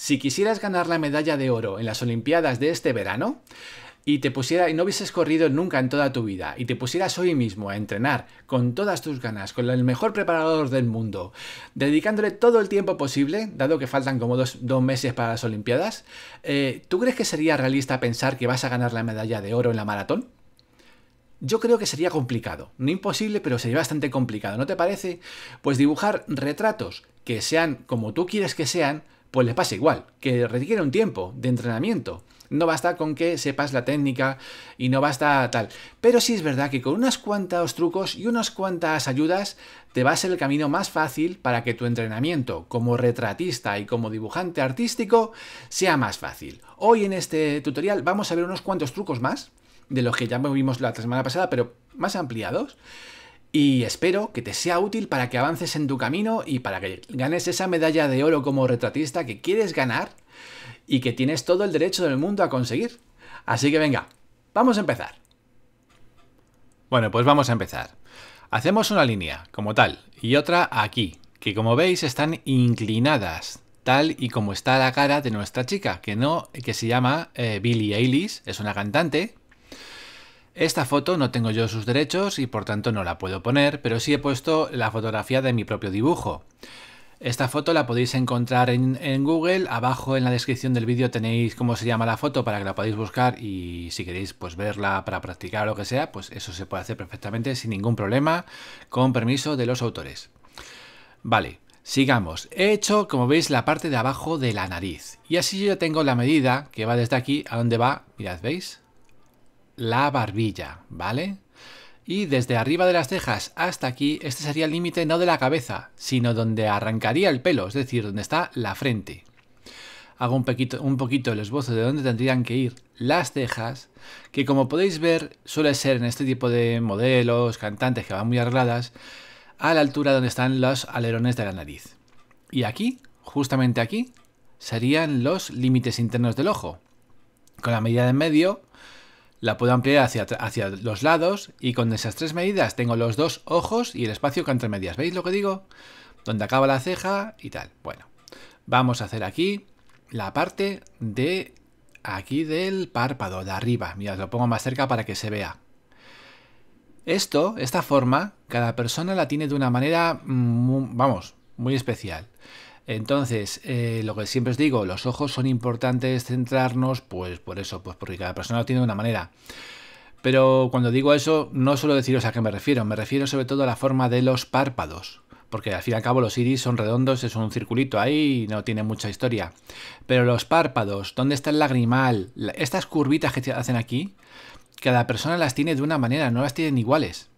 si quisieras ganar la medalla de oro en las Olimpiadas de este verano, y te pusiera y no hubieses corrido nunca en toda tu vida y te pusieras hoy mismo a entrenar con todas tus ganas, con el mejor preparador del mundo, dedicándole todo el tiempo posible, dado que faltan como dos, meses para las Olimpiadas, eh, ¿tú crees que sería realista pensar que vas a ganar la medalla de oro en la maratón? Yo creo que sería complicado, no imposible, pero sería bastante complicado, ¿no te parece? Pues dibujar retratos que sean como tú quieres que sean, pues le pasa igual, que requiere un tiempo de entrenamiento. No basta con que sepas la técnica y no basta tal. Pero sí es verdad que con unas cuantas trucos y unas cuantas ayudas te va a ser el camino más fácil para que tu entrenamiento como retratista y como dibujante artístico sea más fácil. Hoy en este tutorial vamos a ver unos cuantos trucos más de los que ya vimos la semana pasada, pero más ampliados y espero que te sea útil para que avances en tu camino y para que ganes esa medalla de oro como retratista que quieres ganar y que tienes todo el derecho del mundo a conseguir. Así que venga, vamos a empezar. Bueno, pues vamos a empezar. Hacemos una línea, como tal, y otra aquí, que como veis están inclinadas, tal y como está la cara de nuestra chica, que no, que se llama eh, Billie Eilish, es una cantante, esta foto no tengo yo sus derechos y por tanto no la puedo poner, pero sí he puesto la fotografía de mi propio dibujo. Esta foto la podéis encontrar en, Google, abajo en la descripción del vídeo tenéis cómo se llama la foto para que la podáis buscar y si queréis pues verla para practicar o lo que sea, pues eso se puede hacer perfectamente sin ningún problema, con permiso de los autores. Vale, Sigamos, he hecho como veis la parte de abajo de la nariz y así yo tengo la medida que va desde aquí a donde va, mirad, ¿veis? la barbilla, ¿vale? Y desde arriba de las cejas hasta aquí, este sería el límite no de la cabeza, sino donde arrancaría el pelo, es decir, donde está la frente. Hago un poquito, un poquito el esbozo de dónde tendrían que ir las cejas, que como podéis ver suele ser en este tipo de modelos, cantantes que van muy arregladas, a la altura donde están los alerones de la nariz. Y aquí, justamente aquí, serían los límites internos del ojo. Con la medida de en medio, la puedo ampliar hacia, hacia los lados y con esas tres medidas tengo los dos ojos y el espacio que entre medias. ¿Veis lo que digo? Donde acaba la ceja y tal. Bueno, vamos a hacer aquí la parte de aquí del párpado, de arriba. Mirad, lo pongo más cerca para que se vea. Esto, esta forma, cada persona la tiene de una manera, vamos, muy especial. Entonces, eh, lo que siempre os digo, los ojos son importantes centrarnos, pues por eso, pues porque cada persona lo tiene de una manera. Pero cuando digo eso, no solo deciros a qué me refiero, me refiero sobre todo a la forma de los párpados. Porque al fin y al cabo los iris son redondos, es un circulito ahí y no tiene mucha historia. Pero los párpados, ¿dónde está el lagrimal? Estas curvitas que hacen aquí, cada persona las tiene de una manera, no las tienen iguales.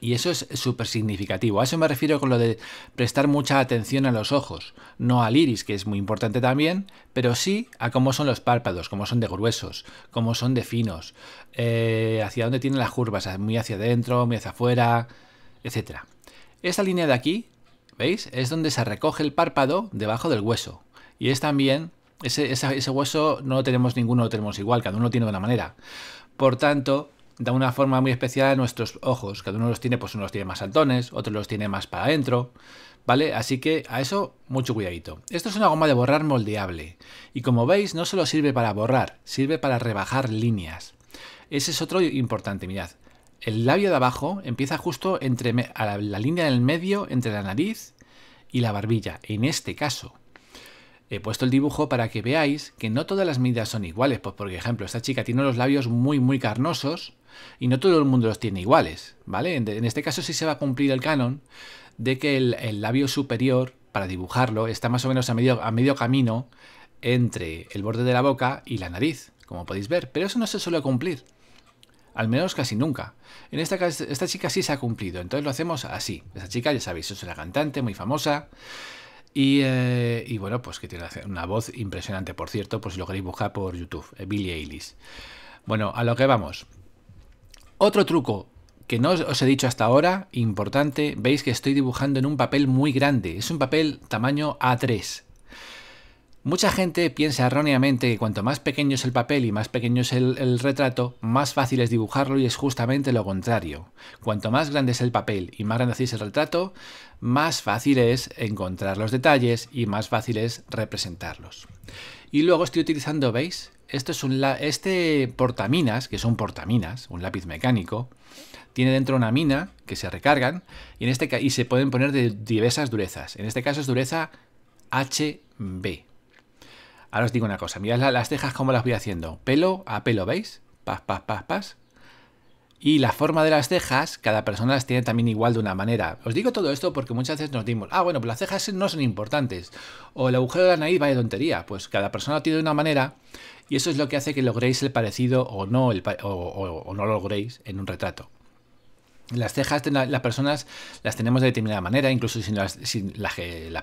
Y eso es súper significativo. A eso me refiero con lo de prestar mucha atención a los ojos, no al iris, que es muy importante también, pero sí a cómo son los párpados, cómo son de gruesos, cómo son de finos, eh, hacia dónde tienen las curvas, muy hacia adentro, muy hacia afuera, etc. Esta línea de aquí, ¿veis? Es donde se recoge el párpado debajo del hueso. Y es también, ese, ese hueso no lo tenemos ninguno, lo tenemos igual, cada uno lo tiene de una manera. Por tanto, da una forma muy especial a nuestros ojos. Cada uno los tiene, pues uno los tiene más saltones, otro los tiene más para adentro. ¿Vale? Así que a eso mucho cuidadito. Esto es una goma de borrar moldeable. Y como veis, no solo sirve para borrar, sirve para rebajar líneas. Ese es otro importante, mirad. El labio de abajo empieza justo entre la línea del medio, entre la nariz y la barbilla. En este caso, he puesto el dibujo para que veáis que no todas las medidas son iguales. Pues por ejemplo, esta chica tiene los labios muy, muy carnosos y no todo el mundo los tiene iguales, ¿vale? En este caso sí se va a cumplir el canon de que el, labio superior, para dibujarlo, está más o menos a medio, a medio camino entre el borde de la boca y la nariz, como podéis ver, pero eso no se suele cumplir. Al menos casi nunca. En esta, esta chica sí se ha cumplido, entonces lo hacemos así. Esta chica, ya sabéis, es una cantante muy famosa. Eh, y, bueno, pues que tiene una voz impresionante, por cierto, pues si lo queréis buscar por YouTube, eh, Billy Eilish. Bueno, a lo que vamos. Otro truco que no os he dicho hasta ahora, importante, veis que estoy dibujando en un papel muy grande, es un papel tamaño A3, Mucha gente piensa erróneamente que cuanto más pequeño es el papel y más pequeño es el, retrato, más fácil es dibujarlo y es justamente lo contrario. Cuanto más grande es el papel y más grande es el retrato, más fácil es encontrar los detalles y más fácil es representarlos. Y luego estoy utilizando, ¿veis? Esto es un este portaminas, que son portaminas, un lápiz mecánico, tiene dentro una mina que se recargan y, en este y se pueden poner de diversas durezas. En este caso es dureza HB. Ahora os digo una cosa, mirad las cejas como las voy haciendo. Pelo a pelo, ¿veis? Pas, pas, pas, pas. Y la forma de las cejas, cada persona las tiene también igual de una manera. Os digo todo esto porque muchas veces nos dimos, ah, bueno, pues las cejas no son importantes. O el agujero de la nariz, vaya tontería. Pues cada persona lo tiene de una manera y eso es lo que hace que logréis el parecido o no, o no lo logréis en un retrato. Las cejas las personas las tenemos de determinada manera, incluso si, las,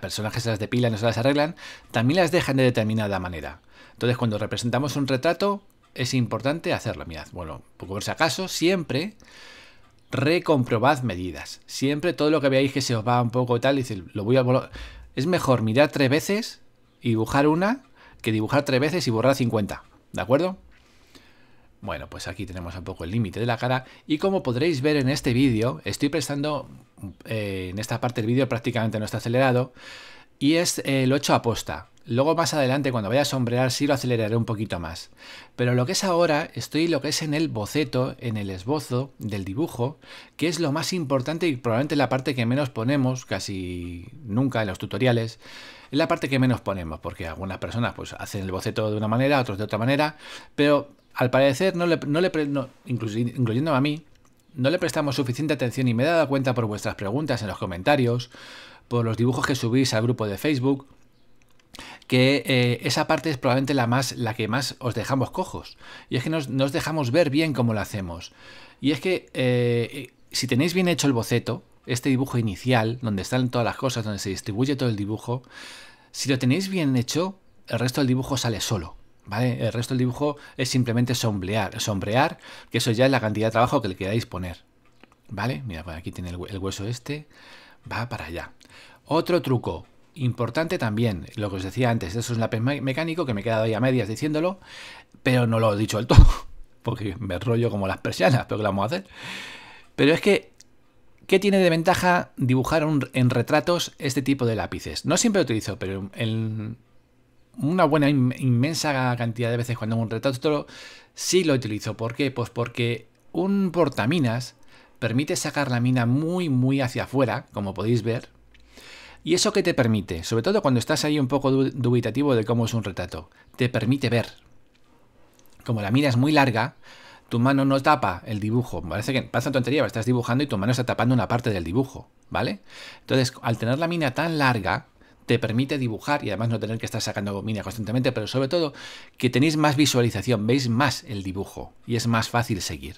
personas que se las depilan o se las arreglan, también las dejan de determinada manera. Entonces, cuando representamos un retrato, es importante hacerlo. Mirad, bueno, por si acaso, siempre recomprobad medidas. Siempre todo lo que veáis que se os va un poco tal, dice, lo voy a Es mejor mirar tres veces y dibujar una que dibujar tres veces y borrar 50. ¿De acuerdo? Bueno, pues aquí tenemos un poco el límite de la cara y como podréis ver en este vídeo, estoy prestando, eh, en esta parte del vídeo prácticamente no está acelerado y es el eh, lo hecho a posta. Luego más adelante cuando vaya a sombrear sí lo aceleraré un poquito más. Pero lo que es ahora, estoy lo que es en el boceto, en el esbozo del dibujo, que es lo más importante y probablemente la parte que menos ponemos, casi nunca en los tutoriales, es la parte que menos ponemos, porque algunas personas pues hacen el boceto de una manera, otros de otra manera, pero al parecer no le, incluyendo a mí, no le prestamos suficiente atención y me he dado cuenta por vuestras preguntas en los comentarios, por los dibujos que subís al grupo de Facebook, que eh, esa parte es probablemente la, más, la que más os dejamos cojos. Y es que nos, nos dejamos ver bien cómo lo hacemos. Y es que eh, eh, si tenéis bien hecho el boceto, este dibujo inicial, donde están todas las cosas, donde se distribuye todo el dibujo, si lo tenéis bien hecho, el resto del dibujo sale solo. ¿vale? El resto del dibujo es simplemente sombrear, sombrear, que eso ya es la cantidad de trabajo que le queráis poner, ¿vale? Mira, pues aquí tiene el, hueso este, va para allá. Otro truco, importante también, lo que os decía antes, eso es un lápiz mecánico que me he quedado ahí a medias diciéndolo, pero no lo he dicho del todo, porque me rollo como las persianas, pero que lo vamos a hacer. Pero es que, ¿qué tiene de ventaja dibujar en retratos este tipo de lápices? No siempre lo utilizo, pero en, una buena, inmensa cantidad de veces cuando un retrato sí lo utilizo. ¿Por qué? Pues porque un portaminas permite sacar la mina muy, muy hacia afuera, como podéis ver. ¿Y eso que te permite? Sobre todo cuando estás ahí un poco dubitativo de cómo es un retrato. Te permite ver. Como la mina es muy larga, tu mano no tapa el dibujo. Parece que pasa tontería, estás dibujando y tu mano está tapando una parte del dibujo, ¿vale? Entonces, al tener la mina tan larga, te permite dibujar y además no tener que estar sacando mina constantemente, pero sobre todo que tenéis más visualización, veis más el dibujo y es más fácil seguir.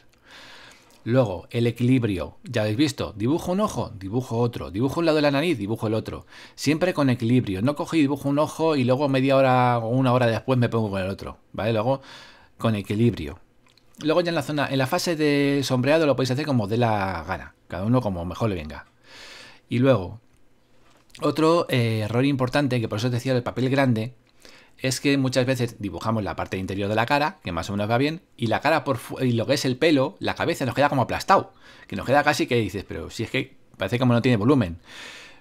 Luego, el equilibrio. Ya habéis visto, dibujo un ojo, dibujo otro, dibujo un lado de la nariz, dibujo el otro. Siempre con equilibrio. No cojo y dibujo un ojo y luego media hora o una hora después me pongo con el otro. ¿Vale? Luego, con equilibrio. Luego ya en la zona, en la fase de sombreado lo podéis hacer como de la gana. Cada uno como mejor le venga. Y luego, otro eh, error importante, que por eso te decía el papel grande, es que muchas veces dibujamos la parte interior de la cara, que más o menos va bien, y la cara por y lo que es el pelo, la cabeza nos queda como aplastado, que nos queda casi que dices, pero si es que parece como no tiene volumen.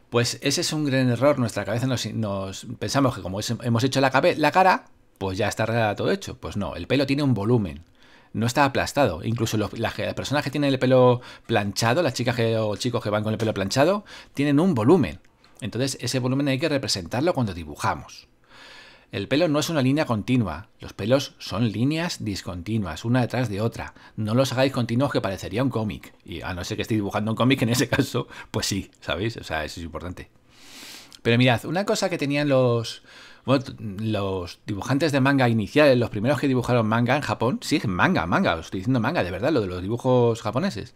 Pues ese es un gran error, nuestra cabeza nos, pensamos que como hemos hecho la, cara, pues ya está todo hecho. Pues no, el pelo tiene un volumen, no está aplastado. Incluso las, personas que tienen el pelo planchado, las chicas o chicos que van con el pelo planchado, tienen un volumen. Entonces ese volumen hay que representarlo cuando dibujamos. El pelo no es una línea continua, los pelos son líneas discontinuas, una detrás de otra. No los hagáis continuos que parecería un cómic. Y a no ser que estéis dibujando un cómic, en ese caso, pues sí, ¿sabéis? O sea, eso es importante. Pero mirad, una cosa que tenían los, los dibujantes de manga iniciales, los primeros que dibujaron manga en Japón, sí, manga, manga, os estoy diciendo manga, de verdad, lo de los dibujos japoneses,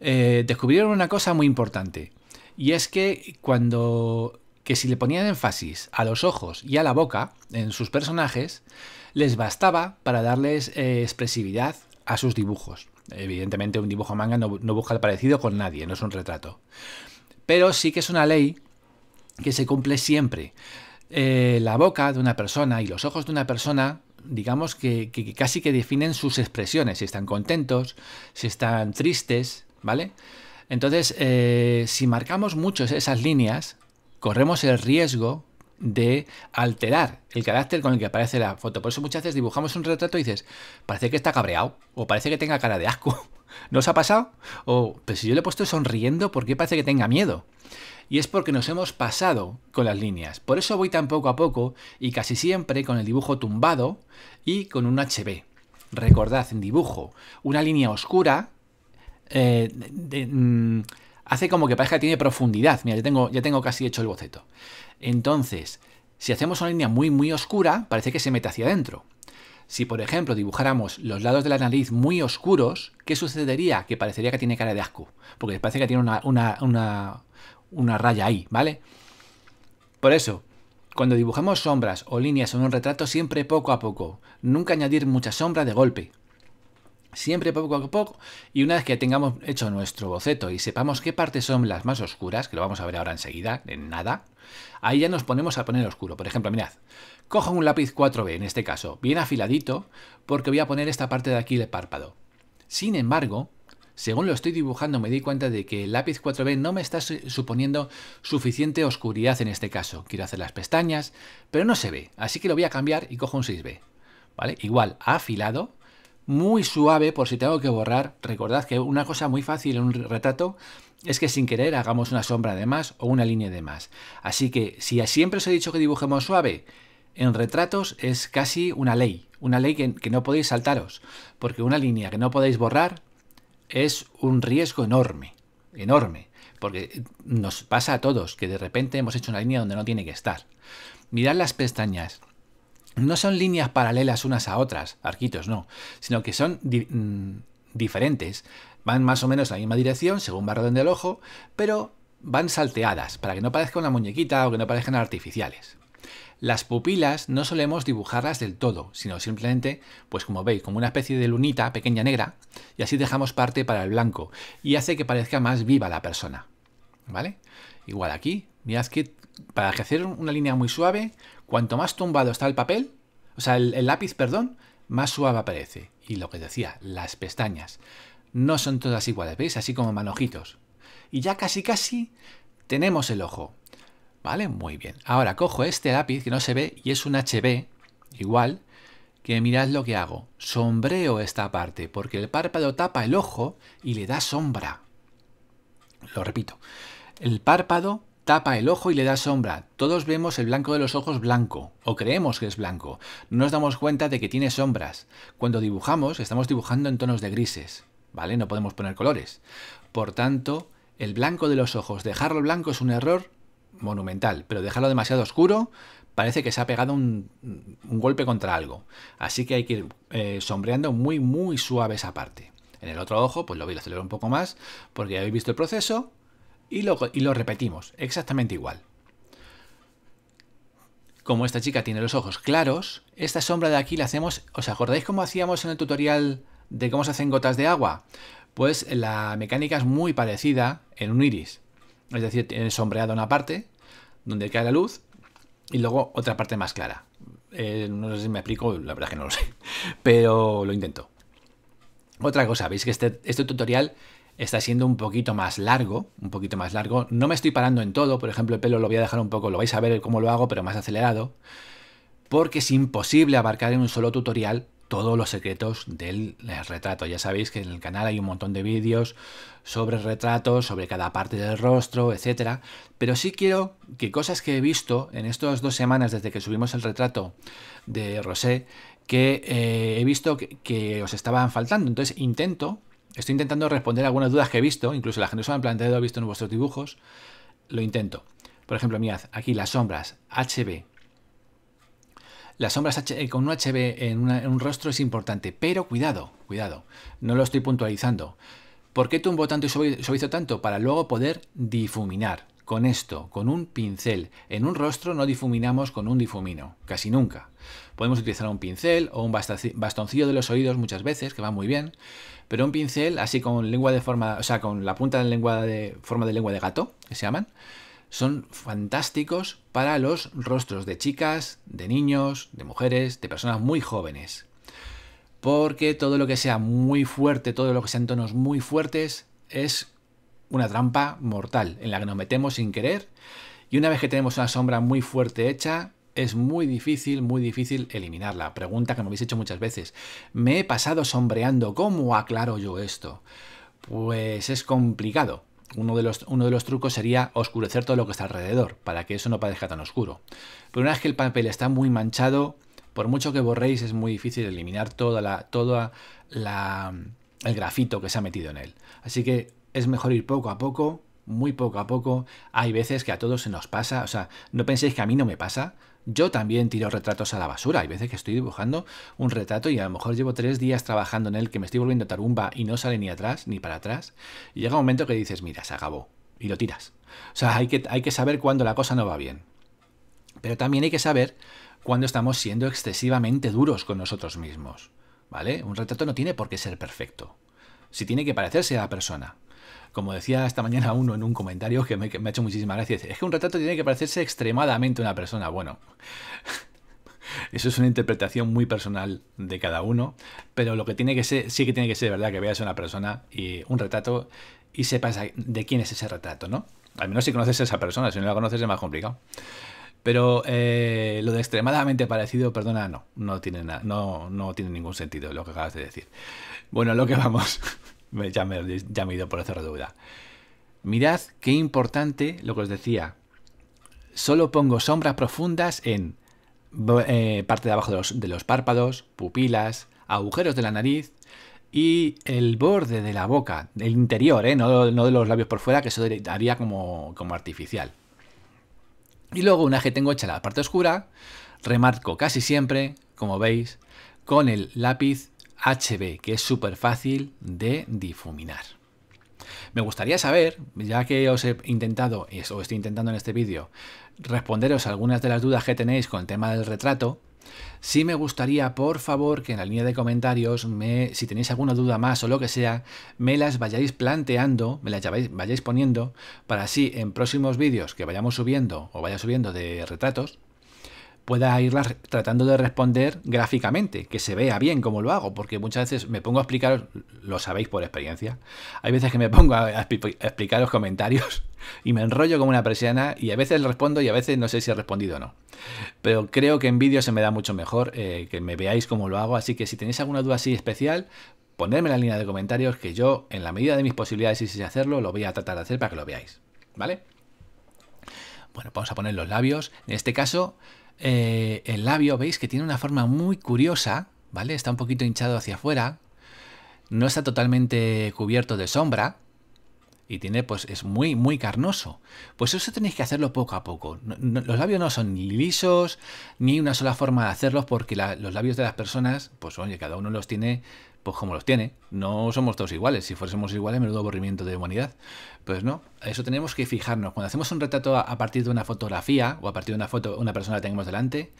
eh, descubrieron una cosa muy importante. Y es que cuando que si le ponían énfasis a los ojos y a la boca en sus personajes, les bastaba para darles eh, expresividad a sus dibujos. Evidentemente un dibujo manga no, busca el parecido con nadie, no es un retrato. Pero sí que es una ley que se cumple siempre. Eh, la boca de una persona y los ojos de una persona, digamos que casi que definen sus expresiones, si están contentos, si están tristes, ¿vale? Entonces, eh, si marcamos muchos esas líneas, corremos el riesgo de alterar el carácter con el que aparece la foto. Por eso muchas veces dibujamos un retrato y dices, parece que está cabreado, o parece que tenga cara de asco. ¿No os ha pasado? O, pero si yo le he puesto sonriendo, ¿por qué parece que tenga miedo? Y es porque nos hemos pasado con las líneas. Por eso voy tan poco a poco y casi siempre con el dibujo tumbado y con un HB. Recordad, en dibujo, una línea oscura eh, mm, hace como que parezca que tiene profundidad. Mira, ya tengo, ya tengo casi hecho el boceto. Entonces, si hacemos una línea muy, muy oscura, parece que se mete hacia adentro. Si, por ejemplo, dibujáramos los lados de la nariz muy oscuros, ¿qué sucedería? Que parecería que tiene cara de asco, porque parece que tiene una, una, una, una raya ahí, ¿vale? Por eso, cuando dibujamos sombras o líneas en un retrato, siempre poco a poco, nunca añadir mucha sombra de golpe, Siempre poco a poco y una vez que tengamos hecho nuestro boceto y sepamos qué partes son las más oscuras, que lo vamos a ver ahora enseguida, en nada, ahí ya nos ponemos a poner oscuro. Por ejemplo, mirad, cojo un lápiz 4B en este caso, bien afiladito, porque voy a poner esta parte de aquí de párpado. Sin embargo, según lo estoy dibujando me di cuenta de que el lápiz 4B no me está suponiendo suficiente oscuridad en este caso. Quiero hacer las pestañas, pero no se ve, así que lo voy a cambiar y cojo un 6B. ¿Vale? Igual, afilado, muy suave por si tengo que borrar. Recordad que una cosa muy fácil en un retrato es que sin querer hagamos una sombra de más o una línea de más. Así que si siempre os he dicho que dibujemos suave, en retratos es casi una ley, una ley que, no podéis saltaros, porque una línea que no podéis borrar es un riesgo enorme, enorme, porque nos pasa a todos que de repente hemos hecho una línea donde no tiene que estar. Mirad las pestañas no son líneas paralelas unas a otras, arquitos no, sino que son mm, diferentes, van más o menos en la misma dirección según va del el ojo, pero van salteadas para que no parezca una muñequita o que no parezcan artificiales. Las pupilas no solemos dibujarlas del todo, sino simplemente, pues como veis, como una especie de lunita pequeña negra, y así dejamos parte para el blanco, y hace que parezca más viva la persona. ¿Vale? Igual aquí, mirad que para hacer una línea muy suave, cuanto más tumbado está el papel, o sea, el, lápiz, perdón, más suave aparece. Y lo que decía, las pestañas no son todas iguales, ¿veis? Así como manojitos. Y ya casi casi tenemos el ojo. ¿Vale? Muy bien. Ahora cojo este lápiz que no se ve y es un HB, igual, que mirad lo que hago. Sombreo esta parte porque el párpado tapa el ojo y le da sombra. Lo repito. El párpado tapa el ojo y le da sombra. Todos vemos el blanco de los ojos blanco, o creemos que es blanco. No nos damos cuenta de que tiene sombras. Cuando dibujamos, estamos dibujando en tonos de grises, ¿vale? No podemos poner colores. Por tanto, el blanco de los ojos, dejarlo blanco es un error monumental, pero dejarlo demasiado oscuro parece que se ha pegado un, golpe contra algo. Así que hay que ir eh, sombreando muy, muy suave esa parte. En el otro ojo, pues lo voy a acelerar un poco más, porque ya habéis visto el proceso, y lo, y lo repetimos, exactamente igual. Como esta chica tiene los ojos claros, esta sombra de aquí la hacemos, ¿os acordáis cómo hacíamos en el tutorial de cómo se hacen gotas de agua? Pues la mecánica es muy parecida en un iris. Es decir, tiene sombreada una parte donde cae la luz y luego otra parte más clara. Eh, no sé si me explico, la verdad que no lo sé, pero lo intento. Otra cosa, veis que este, este tutorial está siendo un poquito más largo, un poquito más largo. No me estoy parando en todo, por ejemplo, el pelo lo voy a dejar un poco, lo vais a ver cómo lo hago, pero más acelerado, porque es imposible abarcar en un solo tutorial todos los secretos del eh, retrato. Ya sabéis que en el canal hay un montón de vídeos sobre retratos, sobre cada parte del rostro, etcétera, pero sí quiero que cosas que he visto en estas dos semanas desde que subimos el retrato de Rosé, que eh, he visto que, que os estaban faltando. Entonces intento estoy intentando responder algunas dudas que he visto, incluso las que no se me han planteado, he visto en vuestros dibujos, lo intento. Por ejemplo, mirad, aquí las sombras, HB. Las sombras eh, con un HB en, en un rostro es importante, pero cuidado, cuidado, no lo estoy puntualizando. ¿Por qué tumbo tanto y suavizo tanto? Para luego poder difuminar. Con esto, con un pincel. En un rostro no difuminamos con un difumino, casi nunca. Podemos utilizar un pincel o un bastoncillo de los oídos muchas veces, que va muy bien pero un pincel así con lengua de forma, o sea, con la punta de lengua de forma de lengua de gato, que se llaman, son fantásticos para los rostros de chicas, de niños, de mujeres, de personas muy jóvenes. Porque todo lo que sea muy fuerte, todo lo que sean tonos muy fuertes, es una trampa mortal en la que nos metemos sin querer. Y una vez que tenemos una sombra muy fuerte hecha, es muy difícil, muy difícil eliminarla. Pregunta que me habéis hecho muchas veces. Me he pasado sombreando. ¿Cómo aclaro yo esto? Pues es complicado. Uno de, los, uno de los trucos sería oscurecer todo lo que está alrededor, para que eso no parezca tan oscuro. Pero una vez que el papel está muy manchado, por mucho que borréis, es muy difícil eliminar toda la, toda la, el grafito que se ha metido en él. Así que es mejor ir poco a poco, muy poco a poco. Hay veces que a todos se nos pasa, o sea, no penséis que a mí no me pasa, yo también tiro retratos a la basura. Hay veces que estoy dibujando un retrato y a lo mejor llevo tres días trabajando en él, que me estoy volviendo tarumba y no sale ni atrás ni para atrás. Y llega un momento que dices, mira, se acabó. Y lo tiras. O sea, hay que, hay que saber cuándo la cosa no va bien. Pero también hay que saber cuándo estamos siendo excesivamente duros con nosotros mismos. ¿Vale? Un retrato no tiene por qué ser perfecto. Si tiene que parecerse a la persona como decía esta mañana uno en un comentario que me, ha hecho muchísimas gracias, es que un retrato tiene que parecerse extremadamente a una persona. Bueno, eso es una interpretación muy personal de cada uno, pero lo que tiene que ser, sí que tiene que ser verdad que veas una persona y un retrato y sepas de quién es ese retrato, ¿no? Al menos si conoces a esa persona, si no la conoces es más complicado. Pero eh, lo de extremadamente parecido, perdona, no, no tiene, no, no tiene ningún sentido lo que acabas de decir. Bueno, lo que vamos ya, me, me he ido por hacer duda. Mirad qué importante lo que os decía. Solo pongo sombras profundas en eh, parte de abajo de los, párpados, pupilas, agujeros de la nariz y el borde de la boca, el interior, eh, no, de los labios por fuera, que eso haría como, como artificial. Y luego una vez que tengo hecha la parte oscura, remarco casi siempre, como veis, con el lápiz HB, que es súper fácil de difuminar. Me gustaría saber, ya que os he intentado, o estoy intentando en este vídeo, responderos algunas de las dudas que tenéis con el tema del retrato, Sí me gustaría, por favor, que en la línea de comentarios, si tenéis alguna duda más o lo que sea, me las vayáis planteando, me las vayáis, vayáis poniendo, para así en próximos vídeos que vayamos subiendo o vaya subiendo de retratos, pueda ir tratando de responder gráficamente, que se vea bien cómo lo hago, porque muchas veces me pongo a explicaros, lo sabéis por experiencia, hay veces que me pongo a, explicar explicaros comentarios y me enrollo como una persiana y a veces respondo y a veces no sé si he respondido o no. Pero creo que en vídeo se me da mucho mejor eh, que me veáis cómo lo hago, así que si tenéis alguna duda así especial, ponedme en la línea de comentarios que yo, en la medida de mis posibilidades y si hacerlo, lo voy a tratar de hacer para que lo veáis, ¿vale? Bueno, vamos a poner los labios. En este caso, eh, el labio, veis que tiene una forma muy curiosa, ¿vale? Está un poquito hinchado hacia afuera, no está totalmente cubierto de sombra y tiene, pues, es muy, muy carnoso. Pues eso tenéis que hacerlo poco a poco. los labios no son ni lisos, ni una sola forma de hacerlos porque los labios de las personas, pues, oye, cada uno los tiene pues como los tiene. No somos todos iguales. Si fuésemos iguales, menudo aburrimiento de humanidad. Pues no, a eso tenemos que fijarnos. Cuando hacemos un retrato a partir de una fotografía o a partir de una foto, una persona que tenemos delante,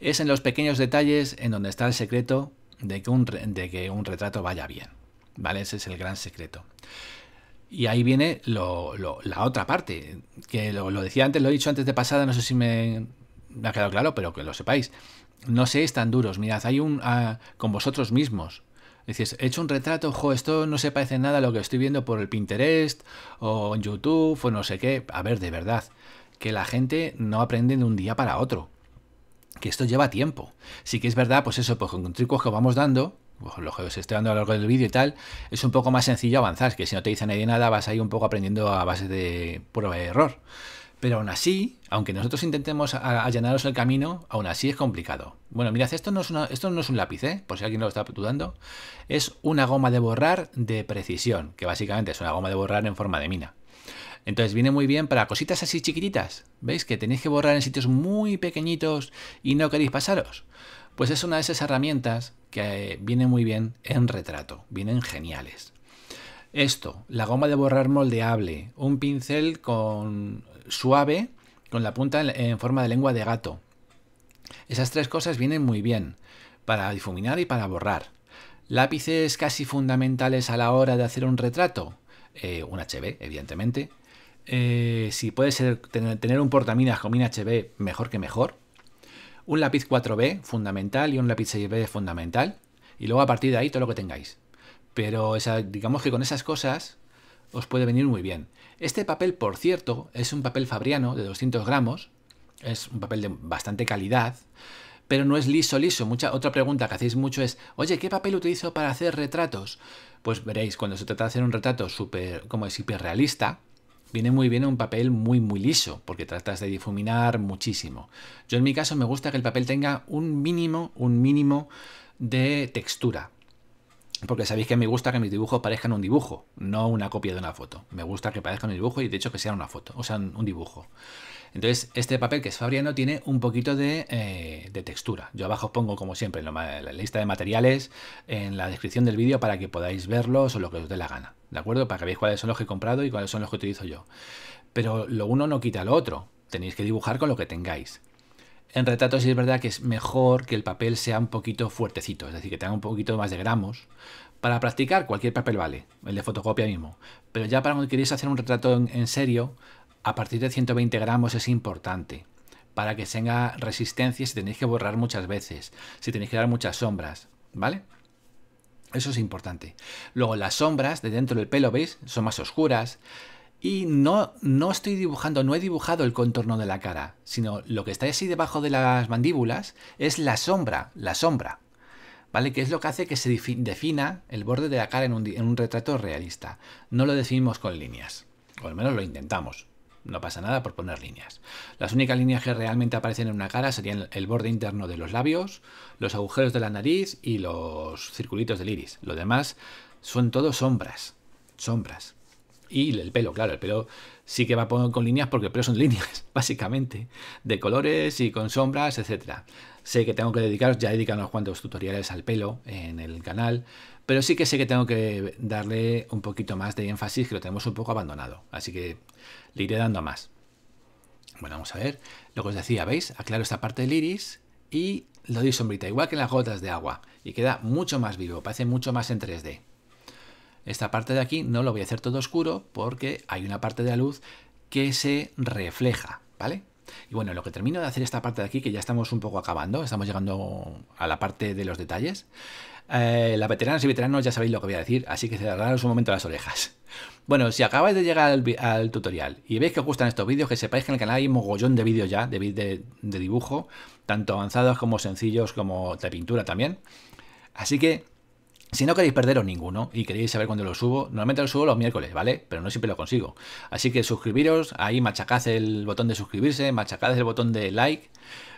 es en los pequeños detalles en donde está el secreto de que un, de que un retrato vaya bien. ¿Vale? Ese es el gran secreto. Y ahí viene la otra parte, que lo, decía antes, lo he dicho antes de pasada, no sé si me, ha quedado claro, pero que lo sepáis. No seáis tan duros, mirad, hay un... Ah, con vosotros mismos, Dices, he hecho un retrato, jo, esto no se parece nada a lo que estoy viendo por el Pinterest o en YouTube o no sé qué. A ver, de verdad, que la gente no aprende de un día para otro. Que esto lleva tiempo. Sí que es verdad, pues eso, pues con trucos que vamos dando, pues lo que os estoy dando a lo largo del vídeo y tal, es un poco más sencillo avanzar, que si no te dice nadie nada, vas ahí un poco aprendiendo a base de prueba y error. Pero aún así, aunque nosotros intentemos allanaros el camino, aún así es complicado. Bueno, mirad, esto no es, esto no es un lápiz, ¿eh? por si alguien lo está dudando. Es una goma de borrar de precisión, que básicamente es una goma de borrar en forma de mina. Entonces viene muy bien para cositas así chiquititas. ¿Veis? Que tenéis que borrar en sitios muy pequeñitos y no queréis pasaros. Pues es una de esas herramientas que eh, viene muy bien en retrato. Vienen geniales. Esto, la goma de borrar moldeable, un pincel con suave con la punta en forma de lengua de gato. Esas tres cosas vienen muy bien para difuminar y para borrar. Lápices casi fundamentales a la hora de hacer un retrato. Eh, un HB, evidentemente. Eh, si puede ser tener, un portaminas con un HB, mejor que mejor. Un lápiz 4B fundamental y un lápiz 6B fundamental. Y luego a partir de ahí todo lo que tengáis. Pero digamos que con esas cosas os puede venir muy bien. Este papel, por cierto, es un papel fabriano de 200 gramos, es un papel de bastante calidad, pero no es liso, liso. Mucha, otra pregunta que hacéis mucho es, oye, ¿qué papel utilizo para hacer retratos? Pues veréis, cuando se trata de hacer un retrato súper, como es hiperrealista, viene muy bien un papel muy, muy liso, porque tratas de difuminar muchísimo. Yo en mi caso me gusta que el papel tenga un mínimo, un mínimo de textura. Porque sabéis que me gusta que mis dibujos parezcan un dibujo, no una copia de una foto. Me gusta que parezcan un dibujo y de hecho que sea una foto, o sea, un dibujo. Entonces, este papel que es fabriano tiene un poquito de, eh, de textura. Yo abajo os pongo, como siempre, la lista de materiales en la descripción del vídeo para que podáis verlos o lo que os dé la gana, ¿de acuerdo? Para que veáis cuáles son los que he comprado y cuáles son los que utilizo yo. Pero lo uno no quita lo otro. Tenéis que dibujar con lo que tengáis. En retratos sí es verdad que es mejor que el papel sea un poquito fuertecito, es decir, que tenga un poquito más de gramos. Para practicar cualquier papel vale, el de fotocopia mismo. Pero ya para cuando queréis hacer un retrato en, en serio, a partir de 120 gramos es importante para que tenga resistencia si tenéis que borrar muchas veces, si tenéis que dar muchas sombras, ¿vale? Eso es importante. Luego las sombras de dentro del pelo, ¿veis? Son más oscuras. Y no, no estoy dibujando, no he dibujado el contorno de la cara, sino lo que está así debajo de las mandíbulas es la sombra, la sombra, ¿vale? Que es lo que hace que se defina el borde de la cara en un, en un retrato realista. No lo definimos con líneas, o al menos lo intentamos. No pasa nada por poner líneas. Las únicas líneas que realmente aparecen en una cara serían el borde interno de los labios, los agujeros de la nariz y los circulitos del iris. Lo demás son todo sombras. Sombras. Y el pelo, claro, el pelo sí que va con líneas porque el pelo son líneas, básicamente, de colores y con sombras, etcétera. Sé que tengo que dedicaros, ya he dedicado unos cuantos tutoriales al pelo en el canal, pero sí que sé que tengo que darle un poquito más de énfasis, que lo tenemos un poco abandonado, así que le iré dando más. Bueno, vamos a ver lo que os decía, ¿veis? Aclaro esta parte del iris y lo doy sombrita, igual que las gotas de agua, y queda mucho más vivo, parece mucho más en 3D. Esta parte de aquí no lo voy a hacer todo oscuro porque hay una parte de la luz que se refleja, ¿vale? Y bueno, lo que termino de hacer esta parte de aquí, que ya estamos un poco acabando, estamos llegando a la parte de los detalles. La eh, las veteranas y veteranos ya sabéis lo que voy a decir, así que cerraros un momento las orejas. Bueno, si acabáis de llegar al, tutorial y veis que os gustan estos vídeos, que sepáis que en el canal hay un mogollón de vídeos ya, de dibujo, tanto avanzados como sencillos, como de pintura también. Así que si no queréis perderos ninguno y queréis saber cuándo lo subo, normalmente lo subo los miércoles, ¿vale? Pero no siempre lo consigo. Así que suscribiros, ahí machacad el botón de suscribirse, machacad el botón de like,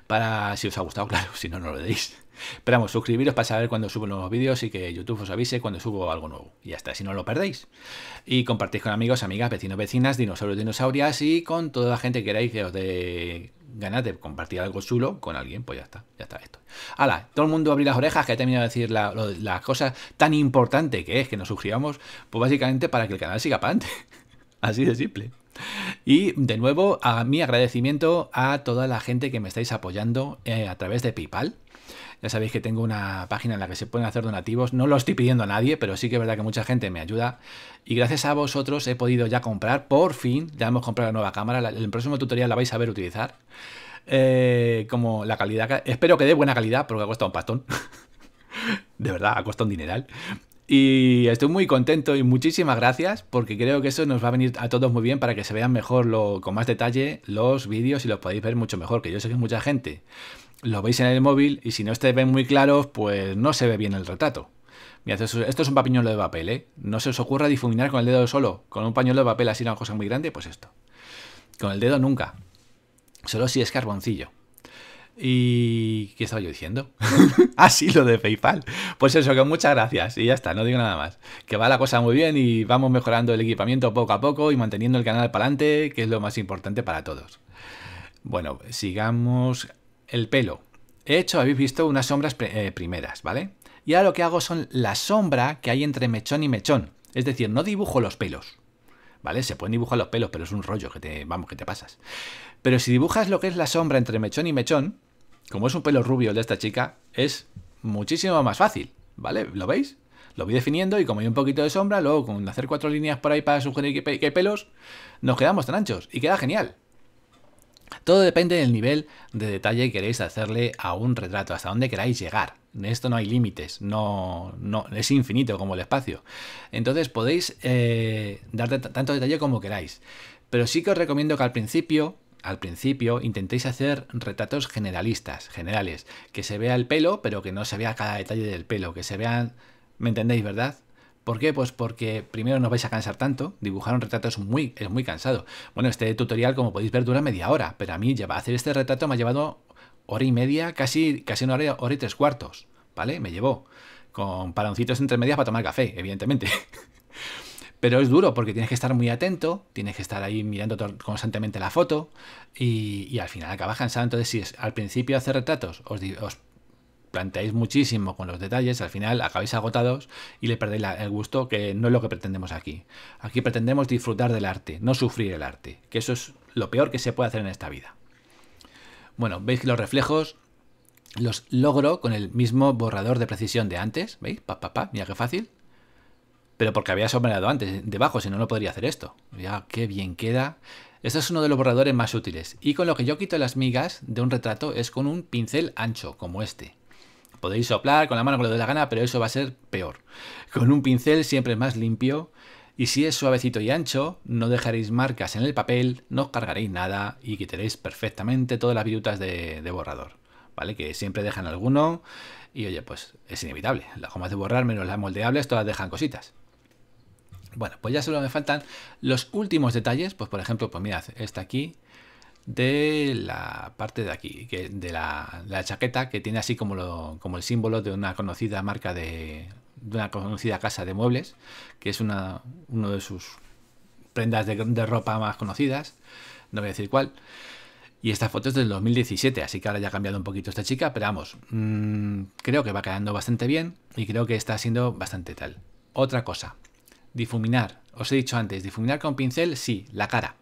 para si os ha gustado, claro, si no, no lo deis. Pero vamos, suscribiros para saber cuándo subo nuevos vídeos y que YouTube os avise cuando subo algo nuevo. Y hasta así no lo perdéis. Y compartís con amigos, amigas, vecinos, vecinas, dinosaurios, dinosaurias y con toda la gente que queráis que os dé ganas de compartir algo chulo con alguien, pues ya está, ya está esto. Hala, todo el mundo abrir las orejas, que he terminado de decir las la cosas tan importante que es que nos suscribamos, pues básicamente para que el canal siga para Así de simple. Y de nuevo, a mi agradecimiento a toda la gente que me estáis apoyando eh, a través de PayPal. Ya sabéis que tengo una página en la que se pueden hacer donativos. No lo estoy pidiendo a nadie, pero sí que es verdad que mucha gente me ayuda. Y gracias a vosotros he podido ya comprar, por fin, ya hemos comprado la nueva cámara. En el próximo tutorial la vais a ver utilizar. Eh, como la calidad, espero que dé buena calidad, porque ha costado un pastón. de verdad, ha costado un dineral. Y estoy muy contento y muchísimas gracias porque creo que eso nos va a venir a todos muy bien para que se vean mejor lo, con más detalle los vídeos y los podéis ver mucho mejor, que yo sé que mucha gente lo veis en el móvil y si no estáis ven muy claros, pues no se ve bien el retrato. esto, es un papiñuelo de papel, ¿eh? No se os ocurra difuminar con el dedo solo. Con un pañuelo de papel así una cosa muy grande, pues esto. Con el dedo nunca. Solo si es carboncillo. ¿Y qué estaba yo diciendo? así ah, lo de PayPal. Pues eso, que muchas gracias. Y ya está, no digo nada más. Que va la cosa muy bien y vamos mejorando el equipamiento poco a poco y manteniendo el canal para adelante, que es lo más importante para todos. Bueno, sigamos el pelo. He hecho, habéis visto, unas sombras eh, primeras, ¿vale? Y ahora lo que hago son la sombra que hay entre mechón y mechón. Es decir, no dibujo los pelos, ¿vale? Se pueden dibujar los pelos, pero es un rollo que te, vamos, que te pasas. Pero si dibujas lo que es la sombra entre mechón y mechón, como es un pelo rubio el de esta chica, es muchísimo más fácil, ¿vale? ¿Lo veis? Lo voy definiendo y como hay un poquito de sombra, luego con hacer cuatro líneas por ahí para sugerir que, hay pelos, nos quedamos tan anchos y queda genial. Todo depende del nivel de detalle que queréis hacerle a un retrato, hasta dónde queráis llegar. En esto no hay límites, no, es infinito como el espacio. Entonces podéis eh, dar tanto detalle como queráis. Pero sí que os recomiendo que al principio, al principio, intentéis hacer retratos generalistas, generales. Que se vea el pelo, pero que no se vea cada detalle del pelo, que se vean... ¿Me entendéis, verdad? ¿Por qué? Pues porque primero no vais a cansar tanto, dibujar un retrato es muy, es muy cansado. Bueno, este tutorial, como podéis ver, dura media hora, pero a mí lleva, hacer este retrato me ha llevado hora y media, casi, casi una hora, hora y tres cuartos, ¿vale? Me llevó, con paroncitos entre medias para tomar café, evidentemente. pero es duro porque tienes que estar muy atento, tienes que estar ahí mirando constantemente la foto y, al final acabas cansado. Entonces, si al principio hace retratos os, os planteáis muchísimo con los detalles, al final acabáis agotados y le perdéis el gusto, que no es lo que pretendemos aquí. Aquí pretendemos disfrutar del arte, no sufrir el arte, que eso es lo peor que se puede hacer en esta vida. Bueno, veis que los reflejos los logro con el mismo borrador de precisión de antes, ¿veis? mira qué fácil. Pero porque había sombreado antes, debajo, si no, no podría hacer esto. Mira qué bien queda. Este es uno de los borradores más útiles. Y con lo que yo quito las migas de un retrato es con un pincel ancho, como este. Podéis soplar con la mano que le dé la gana, pero eso va a ser peor. Con un pincel siempre es más limpio y si es suavecito y ancho, no dejaréis marcas en el papel, no os cargaréis nada y quitaréis perfectamente todas las virutas de, de borrador. ¿Vale? Que siempre dejan alguno y oye, pues es inevitable. Las gomas de borrar menos las moldeables, todas dejan cositas. Bueno, pues ya solo me faltan los últimos detalles. Pues por ejemplo, pues mirad, esta aquí de la parte de aquí, que, de la, chaqueta que tiene así como, lo, como el símbolo de una conocida marca de, una conocida casa de muebles, que es una de sus prendas de, ropa más conocidas, no voy a decir cuál. Y esta foto es del 2017, así que ahora ya ha cambiado un poquito esta chica, pero vamos, mm, creo que va quedando bastante bien y creo que está siendo bastante tal. Otra cosa, difuminar, os he dicho antes, difuminar con pincel, sí, la cara.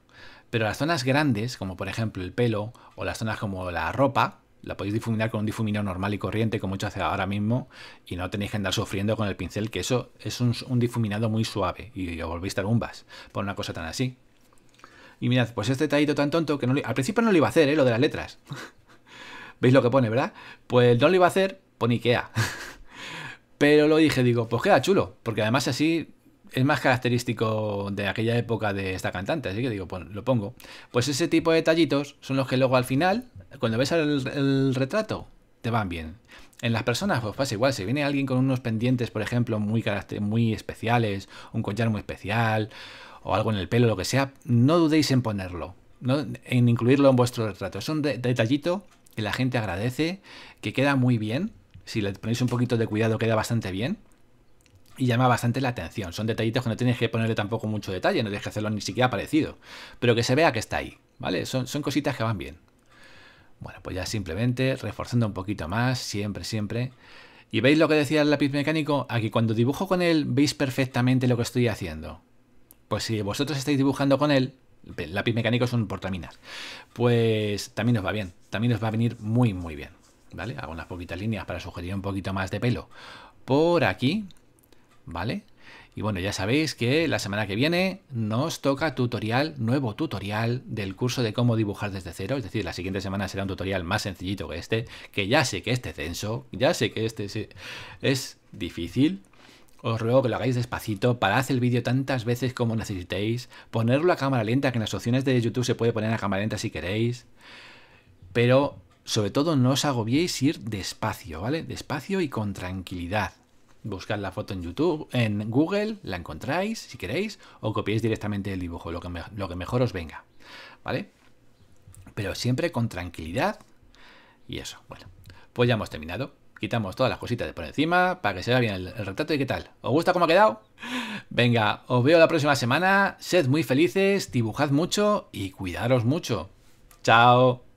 Pero las zonas grandes, como por ejemplo el pelo o las zonas como la ropa, la podéis difuminar con un difuminador normal y corriente, como yo hace ahora mismo, y no tenéis que andar sufriendo con el pincel, que eso es un, difuminado muy suave y os volvéis bombas por una cosa tan así. Y mirad, pues este detallito tan tonto que al principio no lo iba a hacer, ¿eh? lo de las letras. ¿Veis lo que pone, verdad? Pues no lo iba a hacer, pone Ikea. Pero lo dije, digo, pues queda chulo, porque además así es más característico de aquella época de esta cantante, así que digo, lo pongo. Pues ese tipo de detallitos son los que luego al final, cuando ves el, retrato, te van bien. En las personas pues pasa igual, si viene alguien con unos pendientes, por ejemplo, muy, muy especiales, un collar muy especial, o algo en el pelo, lo que sea, no dudéis en ponerlo, en incluirlo en vuestro retrato. Es un de detallito que la gente agradece, que queda muy bien, si le ponéis un poquito de cuidado queda bastante bien y llama bastante la atención. Son detallitos que no tienes que ponerle tampoco mucho detalle, no tienes que hacerlo ni siquiera parecido, pero que se vea que está ahí, ¿vale? Son, son cositas que van bien. Bueno, pues ya simplemente reforzando un poquito más, siempre, siempre. ¿Y veis lo que decía el lápiz mecánico? Aquí cuando dibujo con él, veis perfectamente lo que estoy haciendo. Pues si vosotros estáis dibujando con él, el lápiz mecánico es un portaminas, pues también os va bien, también os va a venir muy, muy bien. ¿Vale? Hago unas poquitas líneas para sugerir un poquito más de pelo por aquí ¿vale? Y bueno, ya sabéis que la semana que viene nos toca tutorial, nuevo tutorial del curso de cómo dibujar desde cero. Es decir, la siguiente semana será un tutorial más sencillito que este, que ya sé que este censo, ya sé que este es difícil. Os ruego que lo hagáis despacito, hacer el vídeo tantas veces como necesitéis, ponerlo a cámara lenta, que en las opciones de YouTube se puede poner a cámara lenta si queréis. Pero sobre todo no os agobiéis ir despacio, ¿vale? Despacio y con tranquilidad Buscad la foto en YouTube, en Google, la encontráis si queréis, o copiéis directamente el dibujo, lo que, lo que mejor os venga. ¿Vale? Pero siempre con tranquilidad y eso. Bueno, pues ya hemos terminado. Quitamos todas las cositas de por encima para que se vea bien el, el retrato y qué tal. ¿Os gusta cómo ha quedado? Venga, os veo la próxima semana. Sed muy felices, dibujad mucho y cuidaros mucho. Chao.